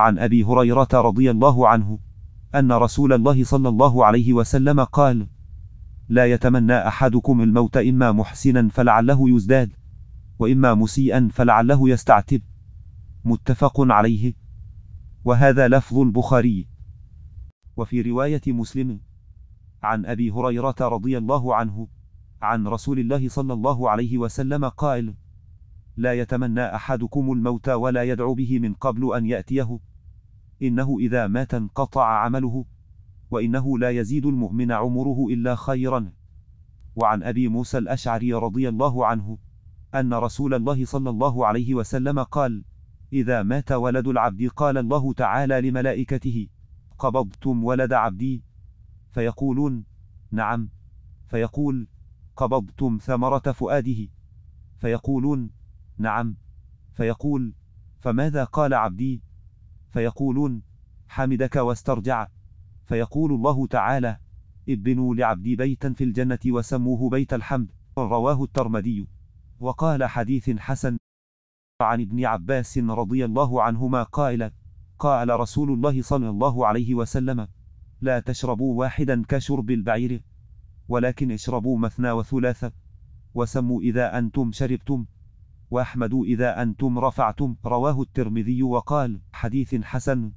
عن أبي هريرة رضي الله عنه أن رسول الله صلى الله عليه وسلم قال: لا يتمنى أحدكم الموت إما محسنا فلعله يزداد، وإما مسيئا فلعله يستعتب. متفق عليه. وهذا لفظ البخاري. وفي رواية مسلم عن أبي هريرة رضي الله عنه عن رسول الله صلى الله عليه وسلم قال: لا يتمنى أحدكم الموت ولا يدعو به من قبل أن يأتيه. إنه إذا مات انقطع عمله وإنه لا يزيد المؤمن عمره إلا خيرا وعن أبي موسى الأشعري رضي الله عنه أن رسول الله صلى الله عليه وسلم قال إذا مات ولد العبد قال الله تعالى لملائكته قبضتم ولد عبدي فيقولون نعم فيقول قبضتم ثمرة فؤاده فيقولون نعم فيقول فماذا قال عبدي فيقولون حمدك واسترجع فيقول الله تعالى ابنوا لعبدي بيتا في الجنة وسموه بيت الحمد رواه الترمذي وقال حديث حسن عن ابن عباس رضي الله عنهما قائلا قال رسول الله صلى الله عليه وسلم لا تشربوا واحدا كشرب البعير ولكن اشربوا مثنى وثلاثة وسموا إذا أنتم شربتم واحمدوا إذا أنتم رفعتم رواه الترمذي وقال حديث حسن